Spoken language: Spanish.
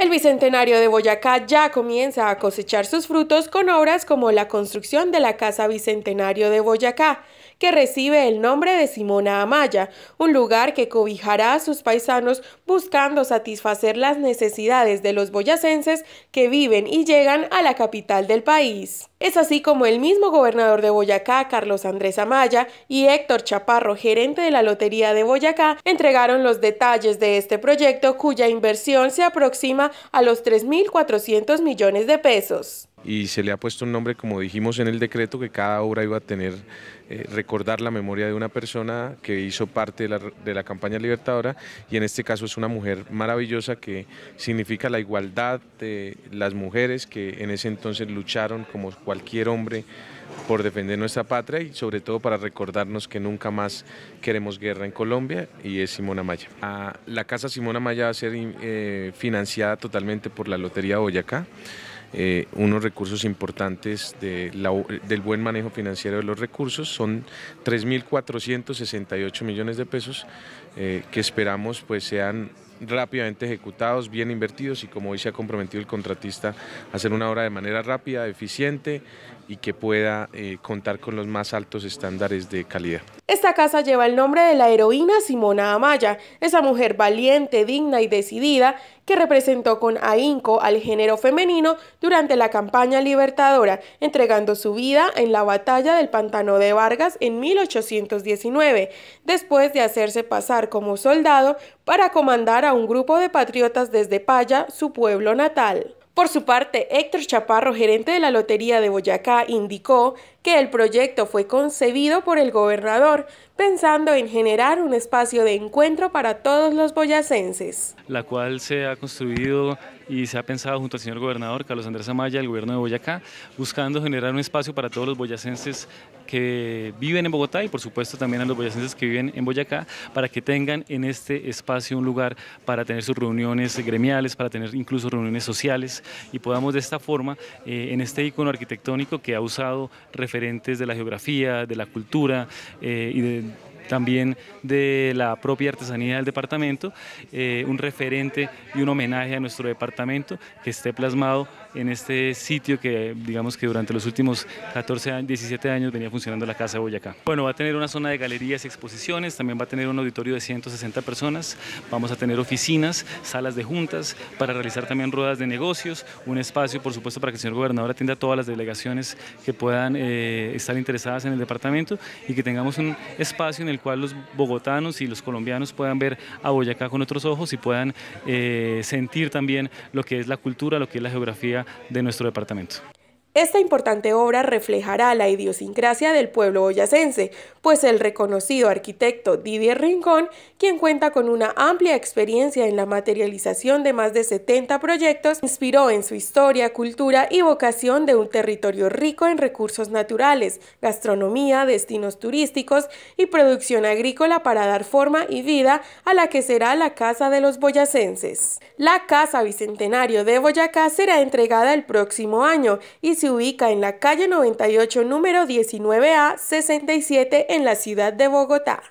El Bicentenario de Boyacá ya comienza a cosechar sus frutos con obras como la construcción de la Casa Bicentenario de Boyacá, que recibe el nombre de Simona Amaya, un lugar que cobijará a sus paisanos buscando satisfacer las necesidades de los boyacenses que viven y llegan a la capital del país. Es así como el mismo gobernador de Boyacá, Carlos Andrés Amaya, y Héctor Chaparro, gerente de la Lotería de Boyacá, entregaron los detalles de este proyecto cuya inversión se aproxima a los 3.400 millones de pesos y se le ha puesto un nombre, como dijimos en el decreto, que cada obra iba a tener, eh, recordar la memoria de una persona que hizo parte de la, campaña libertadora y en este caso es una mujer maravillosa que significa la igualdad de las mujeres que en ese entonces lucharon como cualquier hombre por defender nuestra patria y sobre todo para recordarnos que nunca más queremos guerra en Colombia y es Simona Maya. Ah, la Casa Simona Maya va a ser eh, financiada totalmente por la Lotería Boyacá. Eh, unos recursos importantes del buen manejo financiero de los recursos. Son 3.468 millones de pesos eh, que esperamos pues sean rápidamente ejecutados, bien invertidos y como hoy se ha comprometido el contratista, hacer una obra de manera rápida, eficiente y que pueda eh, contar con los más altos estándares de calidad. Esta casa lleva el nombre de la heroína Simona Amaya, esa mujer valiente, digna y decidida que representó con ahínco al género femenino durante la campaña libertadora, entregando su vida en la batalla del Pantano de Vargas en 1819, después de hacerse pasar como soldado para comandar a un grupo de patriotas desde Paya, su pueblo natal. Por su parte, Héctor Chaparro, gerente de la Lotería de Boyacá, indicó que el proyecto fue concebido por el gobernador pensando en generar un espacio de encuentro para todos los boyacenses. La cual se ha construido y se ha pensado junto al señor gobernador Carlos Andrés Amaya, el gobierno de Boyacá, buscando generar un espacio para todos los boyacenses que viven en Bogotá y por supuesto también a los boyacenses que viven en Boyacá, para que tengan en este espacio un lugar para tener sus reuniones gremiales, para tener incluso reuniones sociales, y podamos de esta forma, eh, en este icono arquitectónico que ha usado referentes de la geografía, de la cultura eh, y de también de la propia artesanía del departamento, eh, un referente y un homenaje a nuestro departamento que esté plasmado en este sitio que digamos que durante los últimos 14, 17 años venía funcionando la Casa de Boyacá. Bueno, va a tener una zona de galerías y exposiciones, también va a tener un auditorio de 160 personas, vamos a tener oficinas, salas de juntas para realizar también ruedas de negocios, un espacio por supuesto para que el señor gobernador atienda a todas las delegaciones que puedan eh, estar interesadas en el departamento y que tengamos un espacio en en el cual los bogotanos y los colombianos puedan ver a Boyacá con otros ojos y puedan eh, sentir también lo que es la cultura, lo que es la geografía de nuestro departamento. Esta importante obra reflejará la idiosincrasia del pueblo boyacense, pues el reconocido arquitecto Didier Rincón, quien cuenta con una amplia experiencia en la materialización de más de 70 proyectos, inspiró en su historia, cultura y vocación de un territorio rico en recursos naturales, gastronomía, destinos turísticos y producción agrícola para dar forma y vida a la que será la Casa de los Boyacenses. La Casa Bicentenario de Boyacá será entregada el próximo año y se ubica en la calle 98, número 19A 67, en la ciudad de Bogotá.